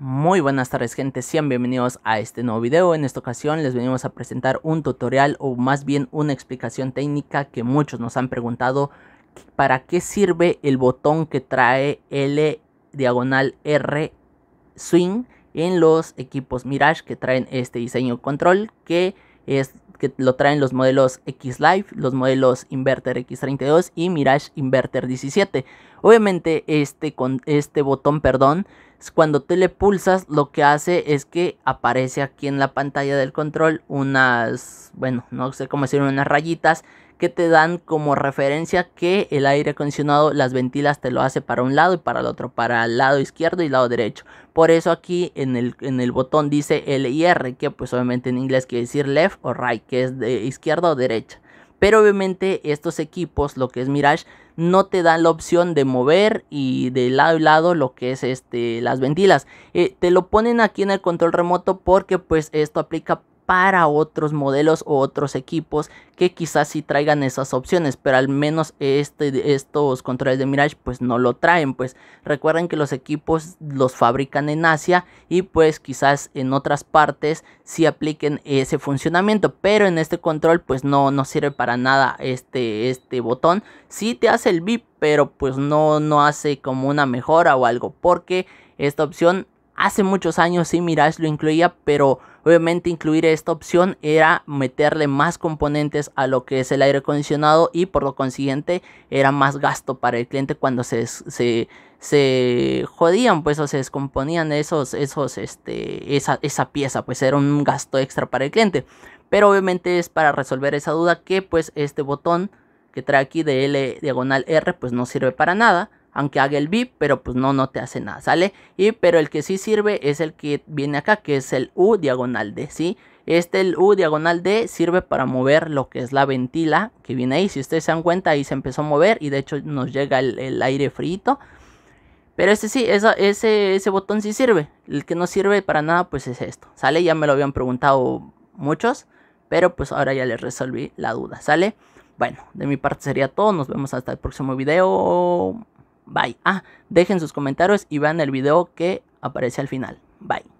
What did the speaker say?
Muy buenas tardes gente, sean bienvenidos a este nuevo video. En esta ocasión les venimos a presentar un tutorial o más bien una explicación técnica que muchos nos han preguntado para qué sirve el botón que trae L diagonal R swing en los equipos Mirage que traen este diseño control que es que lo traen los modelos x los modelos Inverter X32 y Mirage Inverter 17. Obviamente este, con, este botón, perdón, cuando te le pulsas, lo que hace es que aparece aquí en la pantalla del control unas, bueno, no sé cómo decir, unas rayitas que te dan como referencia que el aire acondicionado las ventilas te lo hace para un lado y para el otro, para el lado izquierdo y lado derecho. Por eso aquí en el, en el botón dice L R, que pues obviamente en inglés quiere decir left o right, que es de izquierda o derecha. Pero obviamente estos equipos, lo que es Mirage, no te dan la opción de mover y de lado y lado lo que es este, las ventilas. Eh, te lo ponen aquí en el control remoto porque pues esto aplica para otros modelos o otros equipos que quizás sí traigan esas opciones, pero al menos este, estos controles de Mirage pues no lo traen, pues recuerden que los equipos los fabrican en Asia y pues quizás en otras partes sí apliquen ese funcionamiento, pero en este control pues no, no sirve para nada este, este botón, sí te hace el VIP, pero pues no, no hace como una mejora o algo, porque esta opción hace muchos años sí Mirage lo incluía, pero Obviamente incluir esta opción era meterle más componentes a lo que es el aire acondicionado y por lo consiguiente era más gasto para el cliente cuando se, jodían pues o se descomponían esos, esos, este, esa, esa pieza pues era un gasto extra para el cliente. Pero obviamente es para resolver esa duda que pues este botón que trae aquí de L diagonal R pues no sirve para nada aunque haga el VIP, pero pues no, no te hace nada, ¿sale? Y pero el que sí sirve es el que viene acá, que es el U diagonal D, ¿sí? Este el U diagonal D sirve para mover lo que es la ventila que viene ahí. Si ustedes se dan cuenta, ahí se empezó a mover y de hecho nos llega el, aire frito. Pero este sí, ese, ese botón sí sirve. El que no sirve para nada, pues es esto. ¿Sale? Ya me lo habían preguntado muchos. Pero pues ahora ya les resolví la duda. ¿Sale? Bueno, de mi parte sería todo. Nos vemos hasta el próximo video. Bye. Ah, dejen sus comentarios y vean el video que aparece al final. Bye.